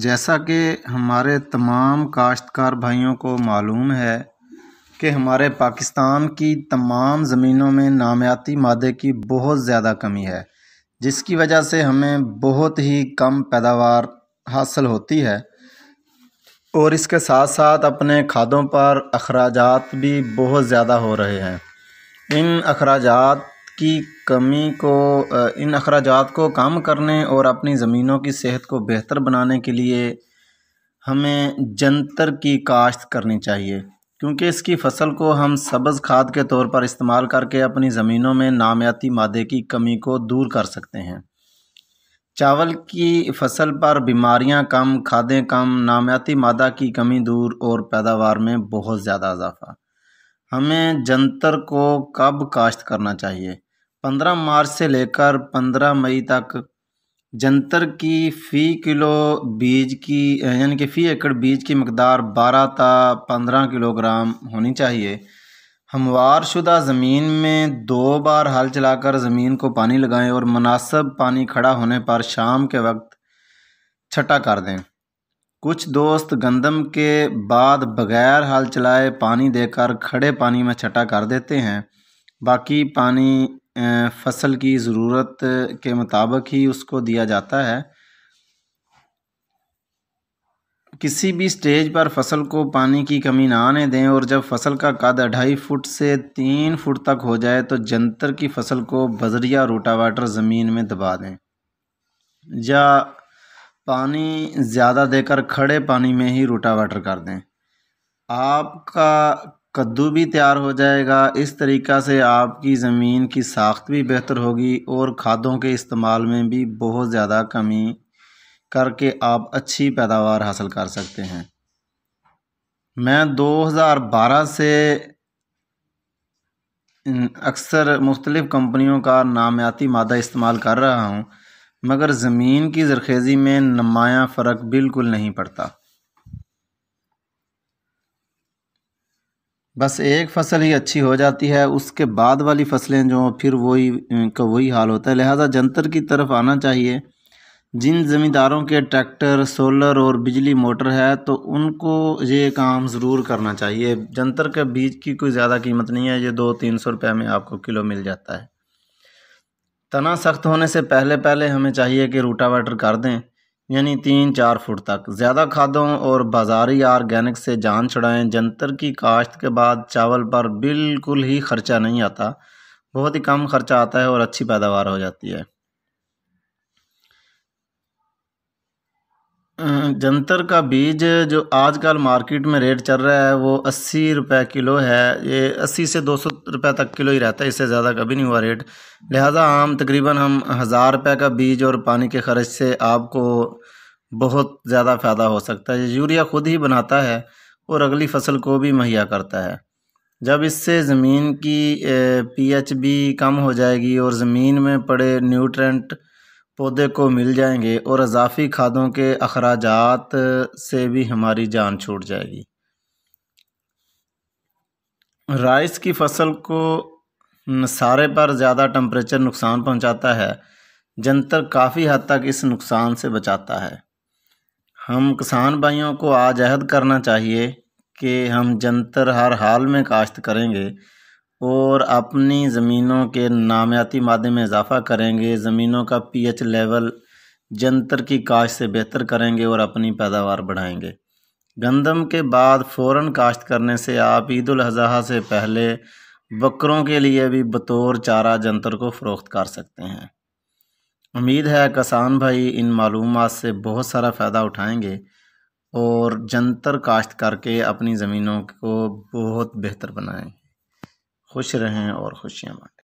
जैसा कि हमारे तमाम काश्तकार भाइयों को मालूम है कि हमारे पाकिस्तान की तमाम ज़मीनों में नामियाती मादे की बहुत ज़्यादा कमी है जिसकी वजह से हमें बहुत ही कम पैदावार हासिल होती है और इसके साथ साथ अपने खादों पर अखराज भी बहुत ज़्यादा हो रहे हैं इन अखराजात की कमी को इन अखराज को कम करने और अपनी ज़मीनों की सेहत को बेहतर बनाने के लिए हमें जंतर की काश्त करनी चाहिए क्योंकि इसकी फसल को हम सब्ज़ खाद के तौर पर इस्तेमाल करके अपनी ज़मीनों में नामियाती मादे की कमी को दूर कर सकते हैं चावल की फसल पर बीमारियां कम खादें कम नामियाती मादा की कमी दूर और पैदावार में बहुत ज़्यादा इजाफा हमें जंतर को कब काश्त करना चाहिए पंद्रह मार्च से लेकर पंद्रह मई तक जंतर की फ़ी किलो बीज की यानी कि फ़ी एकड़ बीज की मकदार बारह ता पंद्रह किलोग्राम होनी चाहिए हमवार शुदा ज़मीन में दो बार हल चलाकर ज़मीन को पानी लगाएं और मुनासब पानी खड़ा होने पर शाम के वक्त छटा कर दें कुछ दोस्त गंदम के बाद बगैर हल चलाए पानी देकर खड़े पानी में छटा कर देते हैं बाकी पानी फसल की ज़रूरत के मुताबिक ही उसको दिया जाता है किसी भी स्टेज पर फसल को पानी की कमी ना आने दें और जब फसल का कद अढ़ाई फुट से तीन फुट तक हो जाए तो जंतर की फसल को बजरिया रोटावाटर ज़मीन में दबा दें या पानी ज़्यादा देकर खड़े पानी में ही वाटर कर दें आपका कद्दू भी तैयार हो जाएगा इस तरीक़ा से आपकी ज़मीन की साख्त भी बेहतर होगी और खादों के इस्तेमाल में भी बहुत ज़्यादा कमी करके आप अच्छी पैदावार हासिल कर सकते हैं मैं 2012 से अक्सर मुख्तलिफ़ कंपनियों का नामियाती मादा इस्तेमाल कर रहा हूँ मगर ज़मीन की जरखेज़ी में नमाया फ़र्क बिल्कुल नहीं पड़ता बस एक फसल ही अच्छी हो जाती है उसके बाद वाली फसलें जो फिर वही का वही हाल होता है लिहाजा जंतर की तरफ आना चाहिए जिन ज़मींदारों के ट्रैक्टर सोलर और बिजली मोटर है तो उनको ये काम ज़रूर करना चाहिए जंतर के बीज की कोई ज़्यादा कीमत नहीं है ये दो तीन सौ रुपये में आपको किलो मिल जाता है तना सख्त होने से पहले पहले हमें चाहिए कि वाटर कर दें यानी तीन चार फुट तक ज़्यादा खादों और बाजारी आर्गेनिक से जान छुड़ाएं जंतर की काश्त के बाद चावल पर बिल्कुल ही ख़र्चा नहीं आता बहुत ही कम ख़र्चा आता है और अच्छी पैदावार हो जाती है जंतर का बीज जो आजकल मार्केट में रेट चल रहा है वो अस्सी रुपये किलो है ये अस्सी से दो सौ रुपये तक किलो ही रहता है इससे ज़्यादा कभी नहीं हुआ रेट लिहाजा हम तकरीबन हम हज़ार रुपये का बीज और पानी के खर्च से आपको बहुत ज़्यादा फ़ायदा हो सकता है यूरिया ख़ुद ही बनाता है और अगली फसल को भी मुहैया करता है जब इससे ज़मीन की एच भी कम हो जाएगी और ज़मीन में पड़े न्यूट्रेंट पौधे को मिल जाएंगे और अजाफी खादों के अखराज से भी हमारी जान छूट जाएगी राइस की फसल को सारे पर ज़्यादा टम्परेचर नुकसान पहुंचाता है जंतर काफ़ी हद तक इस नुकसान से बचाता है हम किसान भाइयों को आज अहद करना चाहिए कि हम जंतर हर हाल में काश्त करेंगे और अपनी ज़मीनों के नामियाती मादे में इजाफ़ा करेंगे ज़मीनों का पीएच लेवल जंतर की काश्त से बेहतर करेंगे और अपनी पैदावार बढ़ाएंगे गंदम के बाद फ़ौर काश्त करने से आप ईद अजह से पहले बकरों के लिए भी बतौर चारा जंतर को फ़रोख्त कर सकते हैं उम्मीद है किसान भाई इन मालूम से बहुत सारा फ़ायदा उठाएँगे और जंतर काश्त करके अपनी ज़मीनों को बहुत बेहतर बनाएँ खुश रहें और खुशियाँ बाँटें